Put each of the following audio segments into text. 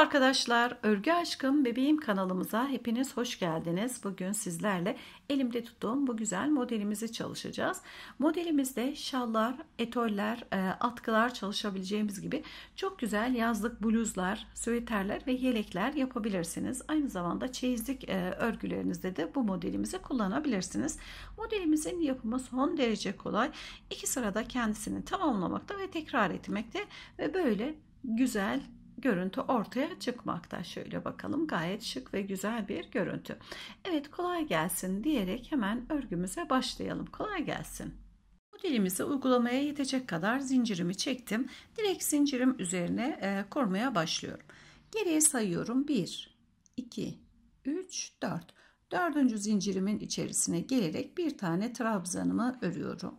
Merhaba arkadaşlar, Örgü Aşkım Bebeğim kanalımıza hepiniz hoş geldiniz. Bugün sizlerle elimde tuttuğum bu güzel modelimizi çalışacağız. Modelimizde şallar, etoller, e, atkılar çalışabileceğimiz gibi çok güzel yazlık bluzlar, süveterler ve yelekler yapabilirsiniz. Aynı zamanda çeyizlik e, örgülerinizde de bu modelimizi kullanabilirsiniz. Modelimizin yapımı son derece kolay. İki sırada kendisini tamamlamakta ve tekrar etmekte ve böyle güzel görüntü ortaya çıkmakta. Şöyle bakalım gayet şık ve güzel bir görüntü. Evet kolay gelsin diyerek hemen örgümüze başlayalım. Kolay gelsin. Modelimizi uygulamaya yetecek kadar zincirimi çektim. Direkt zincirim üzerine e, kormaya başlıyorum. Geriye sayıyorum 1, 2, 3, 4. Dördüncü zincirimin içerisine gelerek bir tane trabzanımı örüyorum.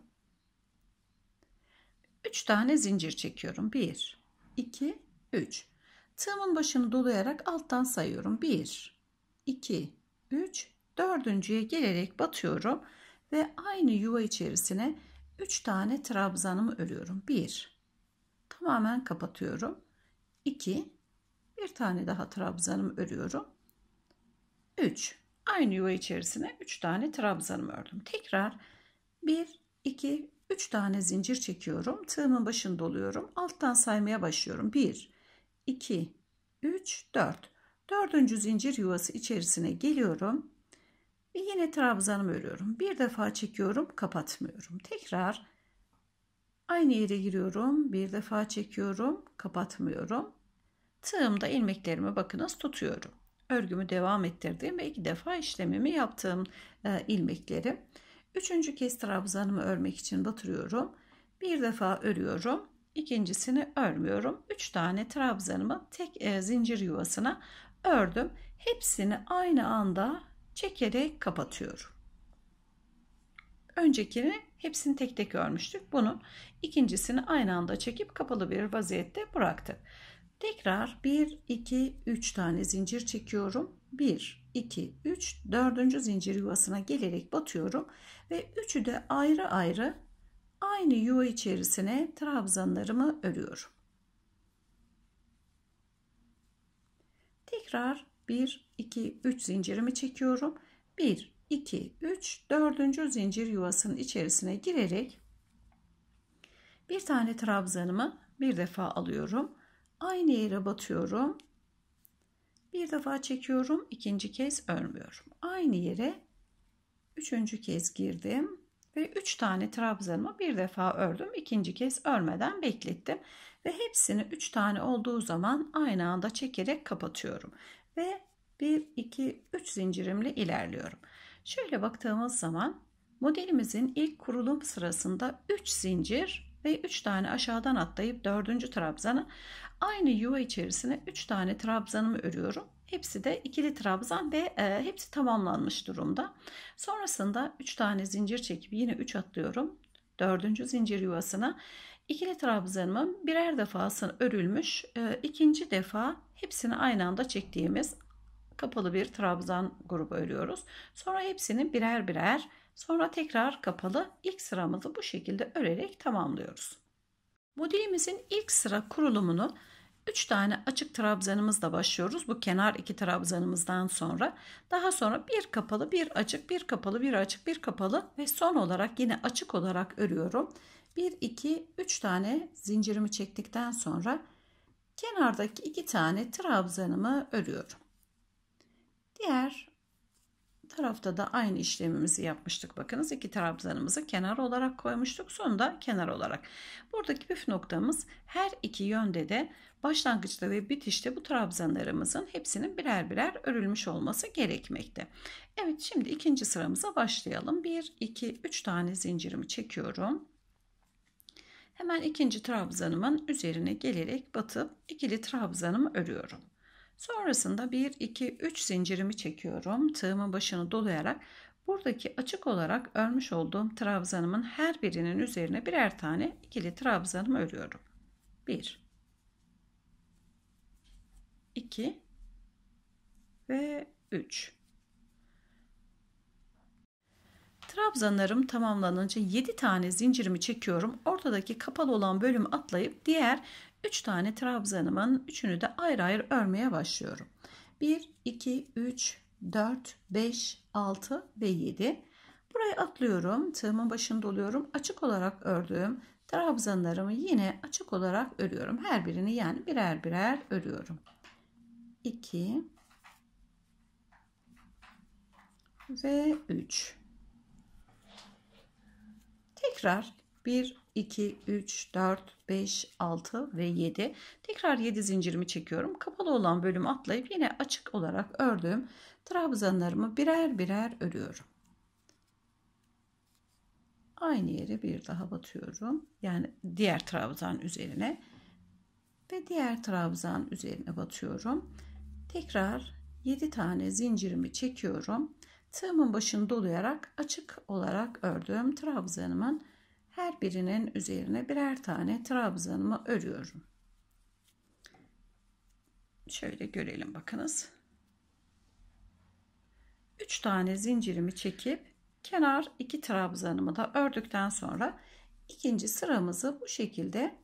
3 tane zincir çekiyorum. 1, 2, 3. Tığımın başını dolayarak alttan sayıyorum. 1, 2, 3, dördüncüye gelerek batıyorum ve aynı yuva içerisine 3 tane trabzanımı örüyorum. 1, tamamen kapatıyorum. 2, bir tane daha trabzanımı örüyorum. 3, aynı yuva içerisine 3 tane trabzanımı ördüm. Tekrar 1, 2, 3 tane zincir çekiyorum. Tığımın başını doluyorum. Alttan saymaya başlıyorum. 1, 2, 3, 4. Dördüncü zincir yuvası içerisine geliyorum. Ve yine trabzanımı örüyorum. Bir defa çekiyorum, kapatmıyorum. Tekrar aynı yere giriyorum. Bir defa çekiyorum, kapatmıyorum. Tığımda ilmeklerimi bakınız tutuyorum. Örgümü devam ettirdim ve iki defa işlemimi yaptığım e, ilmekleri. Üçüncü kez trabzanımı örmek için batırıyorum. Bir defa örüyorum ikincisini örmüyorum. 3 tane trabzanımı tek e, zincir yuvasına ördüm. Hepsini aynı anda çekerek kapatıyorum. Öncekini hepsini tek tek örmüştük. Bunun ikincisini aynı anda çekip kapalı bir vaziyette bıraktık. Tekrar 1, 2, 3 tane zincir çekiyorum. 1, 2, 3, 4. zincir yuvasına gelerek batıyorum. Ve üçü de ayrı ayrı aynı yuva içerisine trabzanlarımı örüyorum. Tekrar 1 2 3 zincirimi çekiyorum. 1 2 3 4. zincir yuvasının içerisine girerek bir tane trabzanımı bir defa alıyorum. Aynı yere batıyorum. Bir defa çekiyorum, ikinci kez örmüyorum. Aynı yere üçüncü kez girdim ve 3 tane trabzanımı bir defa ördüm. ikinci kez örmeden beklettim. Ve hepsini 3 tane olduğu zaman aynı anda çekerek kapatıyorum. Ve 1, 2, 3 zincirimle ilerliyorum. Şöyle baktığımız zaman modelimizin ilk kurulum sırasında 3 zincir ve 3 tane aşağıdan atlayıp 4. trabzanı aynı yuva içerisine 3 tane trabzanımı örüyorum Hepsi de ikili trabzan ve e, hepsi tamamlanmış durumda. Sonrasında 3 tane zincir çekip yine 3 atlıyorum. 4. zincir yuvasına ikili trabzanımın birer defasını örülmüş. E, ikinci defa hepsini aynı anda çektiğimiz kapalı bir trabzan grubu örüyoruz. Sonra hepsini birer birer sonra tekrar kapalı ilk sıramızı bu şekilde örerek tamamlıyoruz. Modelimizin ilk sıra kurulumunu 3 tane açık trabzanımızla başlıyoruz. Bu kenar iki trabzanımızdan sonra. Daha sonra bir kapalı, bir açık, bir kapalı, bir açık, bir kapalı ve son olarak yine açık olarak örüyorum. 1, 2, 3 tane zincirimi çektikten sonra kenardaki 2 tane trabzanımı örüyorum. Diğer tarafta da aynı işlemimizi yapmıştık. Bakınız iki trabzanımızı kenar olarak koymuştuk. Sonunda kenar olarak. Buradaki püf noktamız her iki yönde de başlangıçta ve bitişte bu trabzanlarımızın hepsinin birer birer örülmüş olması gerekmekte. Evet şimdi ikinci sıramıza başlayalım. 1, 2, 3 tane zincirimi çekiyorum. Hemen ikinci trabzanımın üzerine gelerek batıp ikili trabzanımı örüyorum. Sonrasında 1, 2, 3 zincirimi çekiyorum. Tığımın başını dolayarak buradaki açık olarak örmüş olduğum trabzanımın her birinin üzerine birer tane ikili trabzanımı örüyorum. 1, 2 ve 3. Trabzanlarım tamamlanınca 7 tane zincirimi çekiyorum. Ortadaki kapalı olan bölümü atlayıp diğer 3 tane trabzanımın üçünü de ayrı ayrı örmeye başlıyorum. 1, 2, 3, 4, 5, 6 ve 7. Burayı atlıyorum. Tığımın başında oluyorum. Açık olarak ördüğüm trabzanlarımı yine açık olarak örüyorum. Her birini yani birer birer örüyorum. 2 ve 3 tekrar 1 2 3 4 5 6 ve 7 tekrar 7 zincirimi çekiyorum kapalı olan bölüm atlayıp yine açık olarak ördüğüm trabzanlarımı birer birer örüyorum aynı yere bir daha batıyorum yani diğer trabzan üzerine ve diğer trabzan üzerine batıyorum tekrar 7 tane zincirimi çekiyorum tığımın başını dolayarak açık olarak ördüğüm trabzanımın her birinin üzerine birer tane trabzanımı örüyorum. Şöyle görelim bakınız. 3 tane zincirimi çekip kenar 2 trabzanımı da ördükten sonra ikinci sıramızı bu şekilde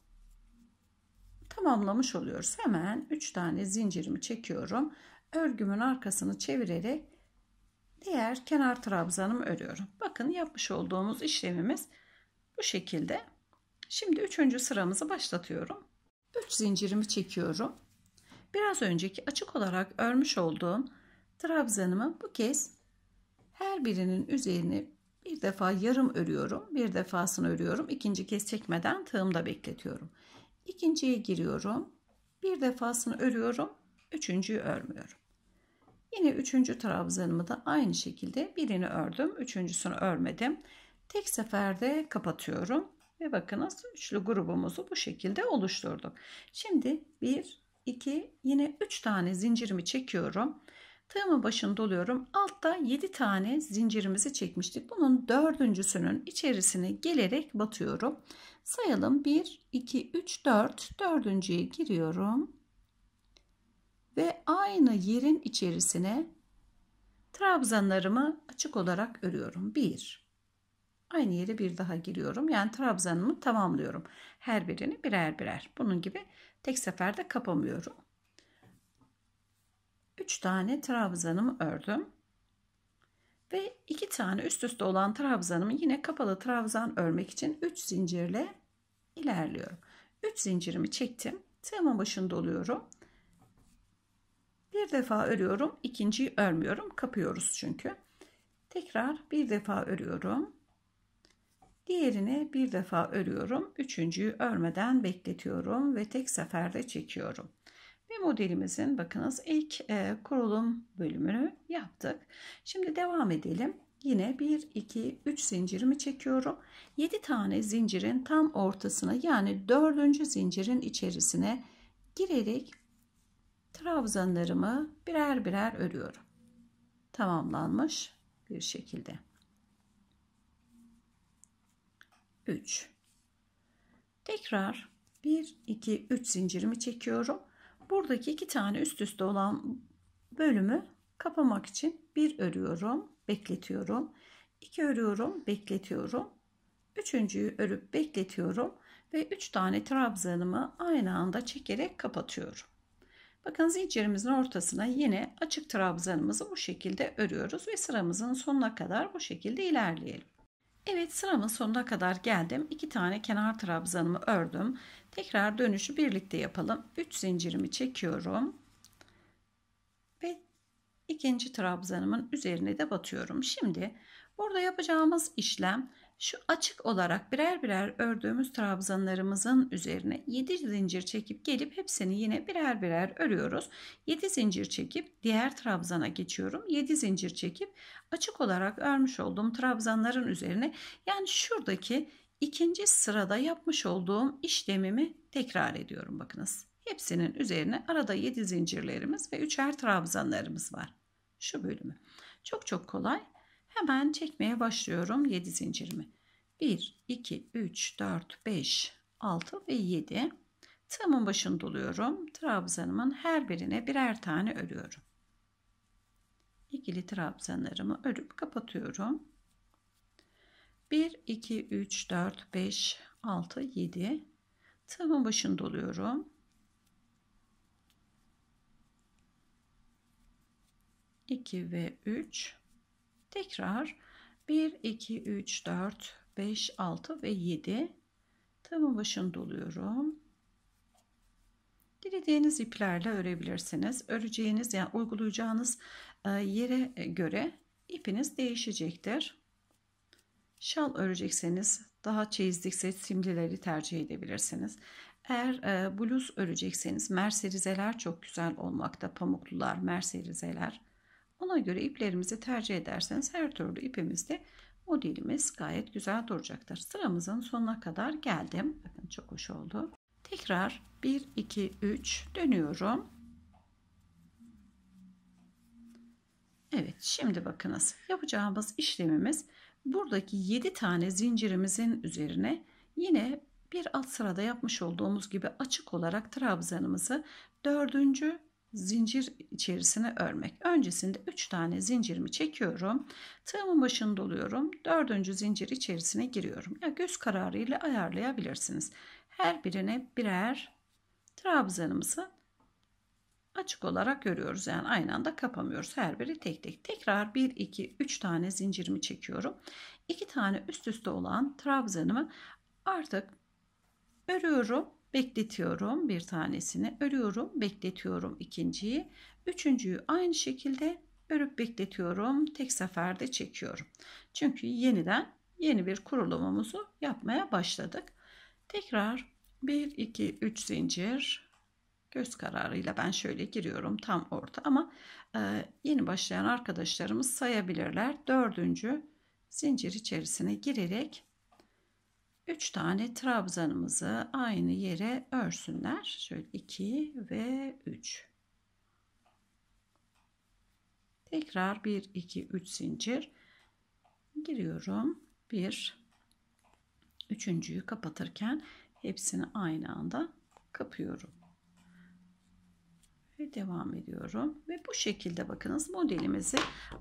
tamamlamış oluyoruz. Hemen 3 tane zincirimi çekiyorum. Örgümün arkasını çevirerek diğer kenar trabzanımı örüyorum. Bakın yapmış olduğumuz işlemimiz bu şekilde. Şimdi üçüncü sıramızı başlatıyorum. 3 zincirimi çekiyorum. Biraz önceki açık olarak örmüş olduğum trabzanımı bu kez her birinin üzerine bir defa yarım örüyorum. Bir defasını örüyorum. İkinci kez çekmeden tığımda bekletiyorum. İkinciye giriyorum. Bir defasını örüyorum. Üçüncüyü örmüyorum. Yine üçüncü trabzanımı da aynı şekilde birini ördüm. Üçüncüsünü örmedim. Tek seferde kapatıyorum. Ve bakınız üçlü grubumuzu bu şekilde oluşturduk. Şimdi 1, 2, yine 3 tane zincirimi çekiyorum. Tığımın başını doluyorum. Altta 7 tane zincirimizi çekmiştik. Bunun dördüncüsünün içerisine gelerek batıyorum. Sayalım 1, 2, 3, 4. Dördüncüye giriyorum. Ve aynı yerin içerisine trabzanlarımı açık olarak örüyorum. 1, aynı yere bir daha giriyorum. Yani trabzanımı tamamlıyorum. Her birini birer birer. Bunun gibi tek seferde kapamıyorum. 3 tane trabzanımı ördüm. Ve 2 tane üst üste olan trabzanımı yine kapalı trabzan örmek için 3 zincirle ilerliyorum. 3 zincirimi çektim. Tığımın başında oluyorum. Bir defa örüyorum. ikinciyi örmüyorum. Kapıyoruz çünkü. Tekrar bir defa örüyorum. Diğerini bir defa örüyorum. Üçüncüyü örmeden bekletiyorum ve tek seferde çekiyorum. Ve modelimizin bakınız ilk e, kurulum bölümünü yaptık. Şimdi devam edelim. Yine 1, 2, 3 zincirimi çekiyorum. 7 tane zincirin tam ortasına yani 4. zincirin içerisine girerek trabzanlarımı birer birer örüyorum. Tamamlanmış bir şekilde. 3. Tekrar 1, 2, 3 zincirimi çekiyorum. Buradaki iki tane üst üste olan bölümü kapamak için bir örüyorum, bekletiyorum. 2 örüyorum, bekletiyorum. Üçüncüyü örüp bekletiyorum ve 3 tane trabzanımı aynı anda çekerek kapatıyorum. Bakın zincirimizin ortasına yine açık trabzanımızı bu şekilde örüyoruz ve sıramızın sonuna kadar bu şekilde ilerleyelim. Evet sıramın sonuna kadar geldim. İki tane kenar trabzanımı ördüm. Tekrar dönüşü birlikte yapalım. 3 zincirimi çekiyorum. Ve ikinci trabzanımın üzerine de batıyorum. Şimdi burada yapacağımız işlem şu açık olarak birer birer ördüğümüz trabzanlarımızın üzerine 7 zincir çekip gelip hepsini yine birer birer örüyoruz. 7 zincir çekip diğer trabzana geçiyorum. 7 zincir çekip açık olarak örmüş olduğum trabzanların üzerine yani şuradaki ikinci sırada yapmış olduğum işlemimi tekrar ediyorum bakınız. Hepsinin üzerine arada 7 zincirlerimiz ve 3'er trabzanlarımız var. Şu bölümü. Çok çok kolay. Hemen çekmeye başlıyorum 7 zincirimi. 1, 2, 3, 4, 5, 6 ve 7. Tığımın başını doluyorum. Trabzanımın her birine birer tane örüyorum. İkili trabzanlarımı örüp kapatıyorum. 1, 2, 3, 4, 5, 6, 7. Tığımın başını doluyorum. İki ve üç Tekrar 1, 2, 3, 4, 5, 6 ve 7 tığımın başını doluyorum. Dilediğiniz iplerle örebilirsiniz. Öreceğiniz yani uygulayacağınız e, yere göre ipiniz değişecektir. Şal örecekseniz daha çeyizlikse simlileri tercih edebilirsiniz. Eğer e, bluz örecekseniz merserizeler çok güzel olmakta. Pamuklular, merserizeler. Ona göre iplerimizi tercih ederseniz her türlü ipimizde modelimiz gayet güzel duracaktır. Sıramızın sonuna kadar geldim. Bakın çok hoş oldu. Tekrar 1, 2, 3 dönüyorum. Evet şimdi bakınız yapacağımız işlemimiz buradaki 7 tane zincirimizin üzerine yine bir alt sırada yapmış olduğumuz gibi açık olarak trabzanımızı dördüncü zincir içerisine örmek. Öncesinde 3 tane zincirimi çekiyorum. Tığımın başını doluyorum. 4. zincir içerisine giriyorum. Ya göz kararı ile ayarlayabilirsiniz. Her birine birer trabzanımızı açık olarak görüyoruz. Yani aynı anda kapamıyoruz. Her biri tek tek. Tekrar 1 2 3 tane zincirimi çekiyorum. 2 tane üst üste olan trabzanımı artık örüyorum bekletiyorum bir tanesini örüyorum bekletiyorum ikinciyi üçüncüyü aynı şekilde örüp bekletiyorum tek seferde çekiyorum çünkü yeniden yeni bir kurulumumuzu yapmaya başladık tekrar 1 2 3 zincir göz kararıyla ben şöyle giriyorum tam orta ama e, yeni başlayan arkadaşlarımız sayabilirler dördüncü zincir içerisine girerek 3 tane trabzanımızı aynı yere örsünler. Şöyle 2 ve 3. Tekrar 1 2 3 zincir giriyorum. 1 üçüncüyü kapatırken hepsini aynı anda kapıyorum. Ve devam ediyorum. Ve bu şekilde bakınız modelimizi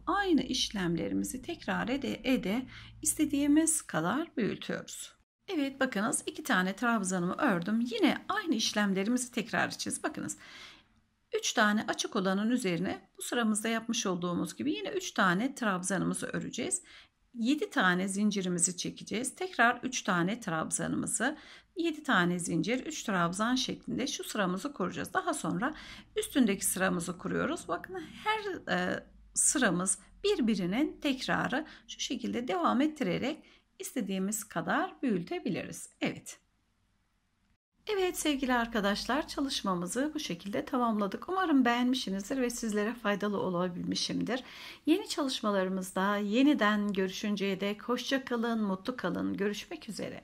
aynı işlemlerimizi tekrar ede ede istediğimiz kadar büyütüyoruz. Evet bakınız iki tane trabzanımı ördüm. Yine aynı işlemlerimizi tekrar edeceğiz. Bakınız 3 tane açık olanın üzerine bu sıramızda yapmış olduğumuz gibi yine 3 tane trabzanımızı öreceğiz. 7 tane zincirimizi çekeceğiz. Tekrar 3 tane trabzanımızı 7 tane zincir 3 trabzan şeklinde şu sıramızı kuracağız. Daha sonra üstündeki sıramızı kuruyoruz. Bakın her e, sıramız birbirinin tekrarı şu şekilde devam ettirerek istediğimiz kadar büyütebiliriz. Evet. Evet sevgili arkadaşlar çalışmamızı bu şekilde tamamladık. Umarım beğenmişsinizdir ve sizlere faydalı olabilmişimdir. Yeni çalışmalarımızda yeniden görüşünceye dek hoşçakalın, mutlu kalın. Görüşmek üzere.